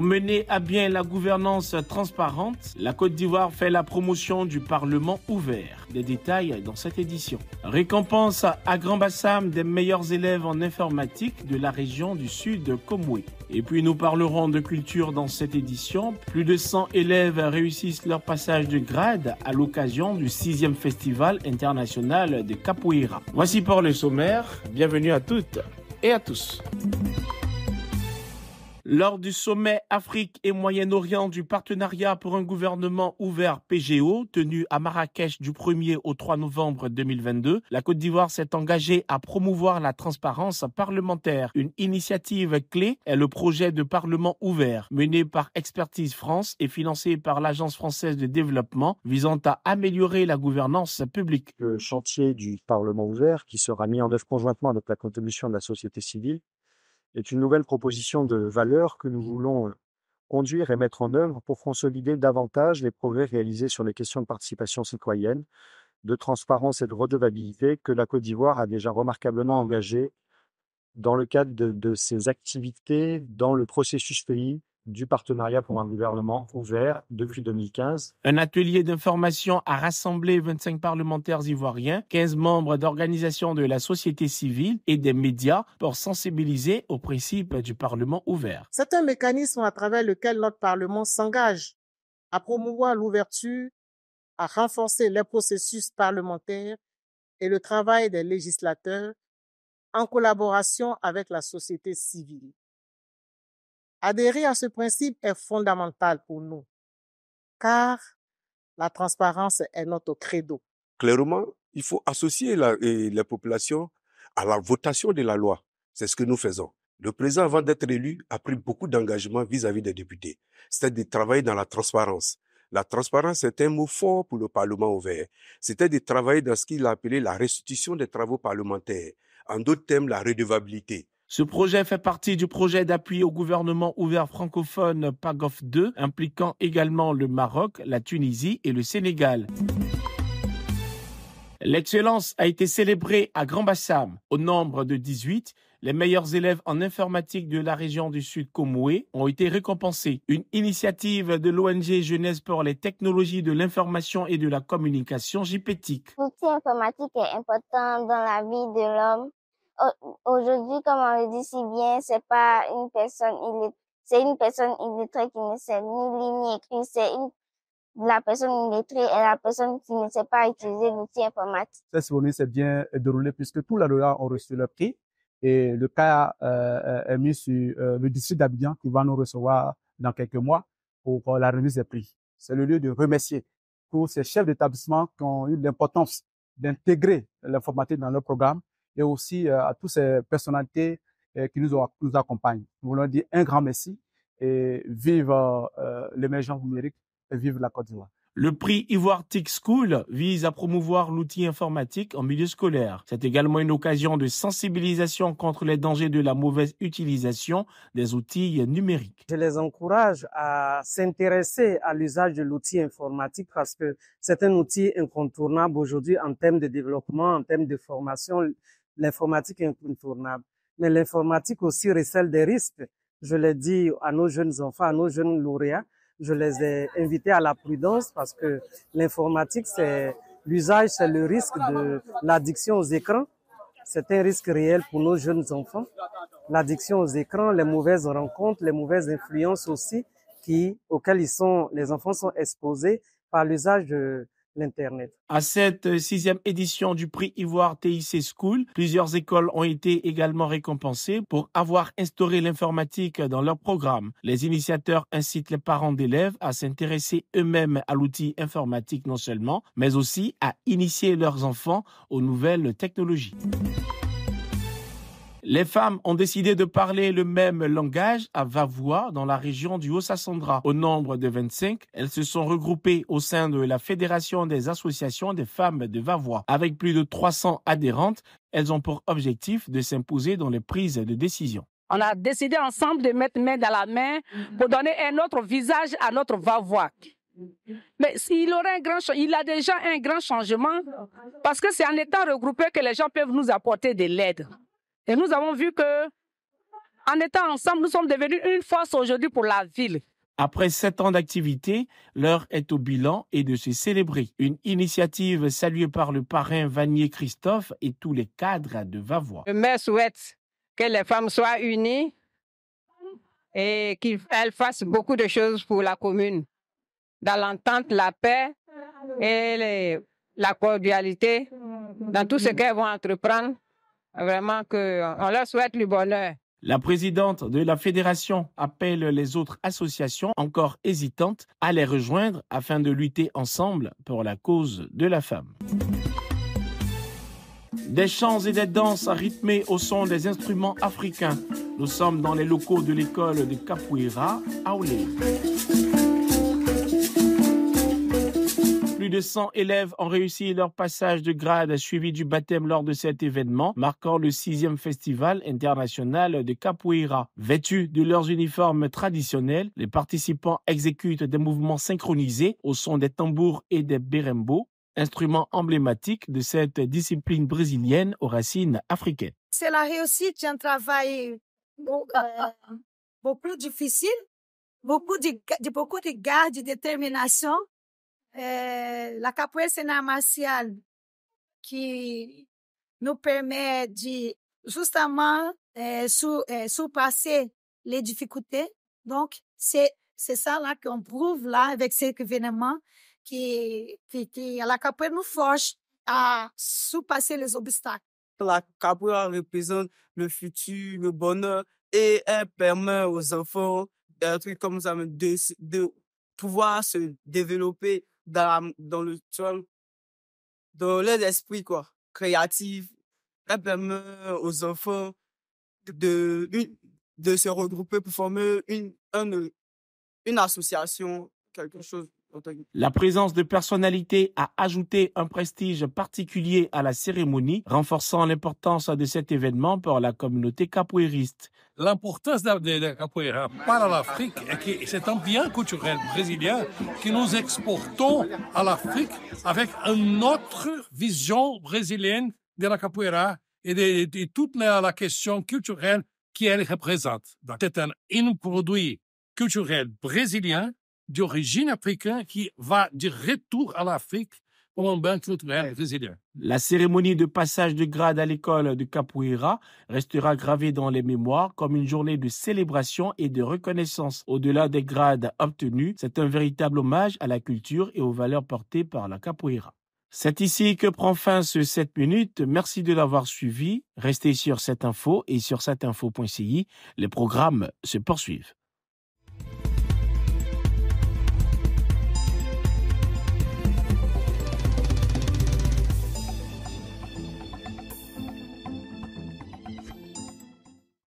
Pour mener à bien la gouvernance transparente, la Côte d'Ivoire fait la promotion du Parlement ouvert. Des détails dans cette édition. Récompense à Grand Bassam des meilleurs élèves en informatique de la région du sud de Et puis nous parlerons de culture dans cette édition. Plus de 100 élèves réussissent leur passage de grade à l'occasion du 6e Festival international de capoeira. Voici pour le sommaire. Bienvenue à toutes et à tous. Lors du sommet Afrique et Moyen-Orient du partenariat pour un gouvernement ouvert PGO, tenu à Marrakech du 1er au 3 novembre 2022, la Côte d'Ivoire s'est engagée à promouvoir la transparence parlementaire. Une initiative clé est le projet de Parlement ouvert, mené par Expertise France et financé par l'Agence française de développement, visant à améliorer la gouvernance publique. Le chantier du Parlement ouvert, qui sera mis en œuvre conjointement avec la contribution de la société civile, est une nouvelle proposition de valeur que nous voulons conduire et mettre en œuvre pour consolider davantage les progrès réalisés sur les questions de participation citoyenne, de transparence et de redevabilité que la Côte d'Ivoire a déjà remarquablement engagé dans le cadre de, de ses activités dans le processus pays du partenariat pour un gouvernement ouvert depuis 2015. Un atelier d'information a rassemblé 25 parlementaires ivoiriens, 15 membres d'organisations de la société civile et des médias pour sensibiliser aux principes du Parlement ouvert. C'est un mécanisme à travers lequel notre Parlement s'engage à promouvoir l'ouverture, à renforcer les processus parlementaires et le travail des législateurs en collaboration avec la société civile. Adhérer à ce principe est fondamental pour nous, car la transparence est notre credo. Clairement, il faut associer la, population à la votation de la loi. C'est ce que nous faisons. Le président, avant d'être élu, a pris beaucoup d'engagements vis-à-vis des députés, C'était de travailler dans la transparence. La transparence est un mot fort pour le Parlement ouvert. C'était de travailler dans ce qu'il a appelé la restitution des travaux parlementaires. En d'autres termes, la redevabilité. Ce projet fait partie du projet d'appui au gouvernement ouvert francophone PAGOF 2, impliquant également le Maroc, la Tunisie et le Sénégal. L'excellence a été célébrée à Grand Bassam au nombre de 18 les meilleurs élèves en informatique de la région du Sud Komoué ont été récompensés. Une initiative de l'ONG Jeunesse pour les technologies de l'information et de la communication JPTIC. L'outil informatique est important dans la vie de l'homme aujourd'hui, comme on le dit si bien, c'est pas une personne illettrée, c'est une personne illettrée qui ne sait ni lire ni écrire, c'est une la personne illettrée et la personne qui ne sait pas utiliser l'outil informatique. Cette journée c'est bien déroulée puisque tous les lauréats ont reçu leur prix et le cas euh, euh est mis sur euh, le district d'Abidjan qui va nous recevoir dans quelques mois pour euh, la remise des prix. C'est le lieu de remercier tous ces chefs d'établissement qui ont eu l'importance d'intégrer l'informatique dans leur programme et aussi euh, à toutes ces personnalités euh, qui nous, nous accompagnent. Nous voulons dire un grand merci et vive euh, l'émergence numérique et vive la Côte d'Ivoire. Le prix Ivoire Tech School vise à promouvoir l'outil informatique en milieu scolaire. C'est également une occasion de sensibilisation contre les dangers de la mauvaise utilisation des outils numériques. Je les encourage à s'intéresser à l'usage de l'outil informatique parce que c'est un outil incontournable aujourd'hui en termes de développement, en termes de formation l'informatique est incontournable. Mais l'informatique aussi recèle des risques. Je l'ai dit à nos jeunes enfants, à nos jeunes lauréats. Je les ai invités à la prudence parce que l'informatique, c'est l'usage, c'est le risque de l'addiction aux écrans. C'est un risque réel pour nos jeunes enfants. L'addiction aux écrans, les mauvaises rencontres, les mauvaises influences aussi qui, auxquelles ils sont, les enfants sont exposés par l'usage de, à cette euh, sixième édition du prix Ivoire TIC School, plusieurs écoles ont été également récompensées pour avoir instauré l'informatique dans leur programme. Les initiateurs incitent les parents d'élèves à s'intéresser eux-mêmes à l'outil informatique non seulement, mais aussi à initier leurs enfants aux nouvelles technologies. Les femmes ont décidé de parler le même langage à Vavois, dans la région du Haut-Sassandra. Au nombre de 25, elles se sont regroupées au sein de la Fédération des associations des femmes de Vavois. Avec plus de 300 adhérentes, elles ont pour objectif de s'imposer dans les prises de décision. On a décidé ensemble de mettre main dans la main pour donner un autre visage à notre Vavois. Mais il aurait un grand, il a déjà un grand changement parce que c'est en étant regroupées que les gens peuvent nous apporter de l'aide. Et nous avons vu que, en étant ensemble, nous sommes devenus une force aujourd'hui pour la ville. Après sept ans d'activité, l'heure est au bilan et de se célébrer. Une initiative saluée par le parrain Vanier Christophe et tous les cadres de Vavois. Le maire souhaite que les femmes soient unies et qu'elles fassent beaucoup de choses pour la commune, dans l'entente, la paix et la cordialité, dans tout ce qu'elles vont entreprendre. Vraiment on leur souhaite le bonheur. La présidente de la fédération appelle les autres associations encore hésitantes à les rejoindre afin de lutter ensemble pour la cause de la femme. Des chants et des danses rythmées au son des instruments africains. Nous sommes dans les locaux de l'école de Capoeira à Olé. 200 élèves ont réussi leur passage de grade suivi du baptême lors de cet événement, marquant le sixième festival international de capoeira. Vêtus de leurs uniformes traditionnels, les participants exécutent des mouvements synchronisés au son des tambours et des berembos, instruments emblématiques de cette discipline brésilienne aux racines africaines. C'est la réussite d'un travail euh, beaucoup, difficile, beaucoup de, de, beaucoup de de détermination eh, la la capoeira un martial qui nous permet de justement de eh, sur, eh, surpasser les difficultés. Donc, c'est c'est ça là qu'on prouve là avec cet événement que, qui qui la capoeira nous forge à surpasser les obstacles. La capoeira représente le futur, le bonheur et elle permet aux enfants, d'être comme ça, de, de pouvoir se développer dans, le, dans quoi, créatif. Elle permet aux enfants de, de, se regrouper pour former une, une association, quelque chose. La présence de personnalités a ajouté un prestige particulier à la cérémonie, renforçant l'importance de cet événement pour la communauté capoeiriste. L'importance de la capoeira par l'Afrique est que c'est un bien culturel brésilien que nous exportons à l'Afrique avec une autre vision brésilienne de la capoeira et de, toute la, question culturelle qu'elle représente. C'est un, un produit culturel brésilien d'origine africaine qui va de retour à l'Afrique pour un bain culturel La cérémonie de passage de grade à l'école de Capoeira restera gravée dans les mémoires comme une journée de célébration et de reconnaissance. Au-delà des grades obtenus, c'est un véritable hommage à la culture et aux valeurs portées par la Capoeira. C'est ici que prend fin ce 7 minutes. Merci de l'avoir suivi. Restez sur cette info et sur cette info.ci. Les programmes se poursuivent.